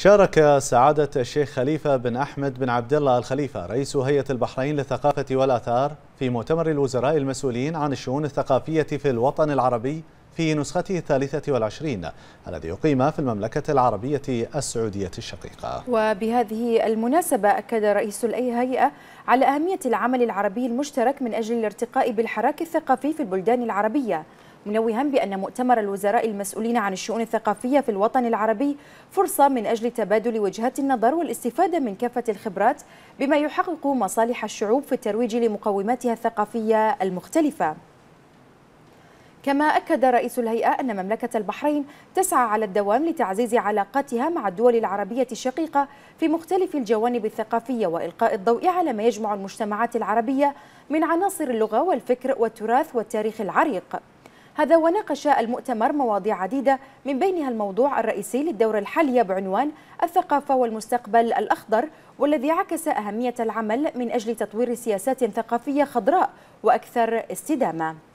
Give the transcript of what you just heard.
شارك سعادة الشيخ خليفة بن أحمد بن عبد الله الخليفة رئيس هيئة البحرين للثقافة والآثار في مؤتمر الوزراء المسؤولين عن الشؤون الثقافية في الوطن العربي في نسخته الثالثة والعشرين الذي أقيم في المملكة العربية السعودية الشقيقة وبهذه المناسبة أكد رئيس الهيئة على أهمية العمل العربي المشترك من أجل الارتقاء بالحراك الثقافي في البلدان العربية منوها بأن مؤتمر الوزراء المسؤولين عن الشؤون الثقافية في الوطن العربي فرصة من أجل تبادل وجهات النظر والاستفادة من كافة الخبرات بما يحقق مصالح الشعوب في الترويج لمقوماتها الثقافية المختلفة كما أكد رئيس الهيئة أن مملكة البحرين تسعى على الدوام لتعزيز علاقاتها مع الدول العربية الشقيقة في مختلف الجوانب الثقافية وإلقاء الضوء على ما يجمع المجتمعات العربية من عناصر اللغة والفكر والتراث والتاريخ العريق هذا وناقش المؤتمر مواضيع عديدة من بينها الموضوع الرئيسي للدورة الحالية بعنوان الثقافة والمستقبل الأخضر والذي عكس أهمية العمل من أجل تطوير سياسات ثقافية خضراء وأكثر استدامة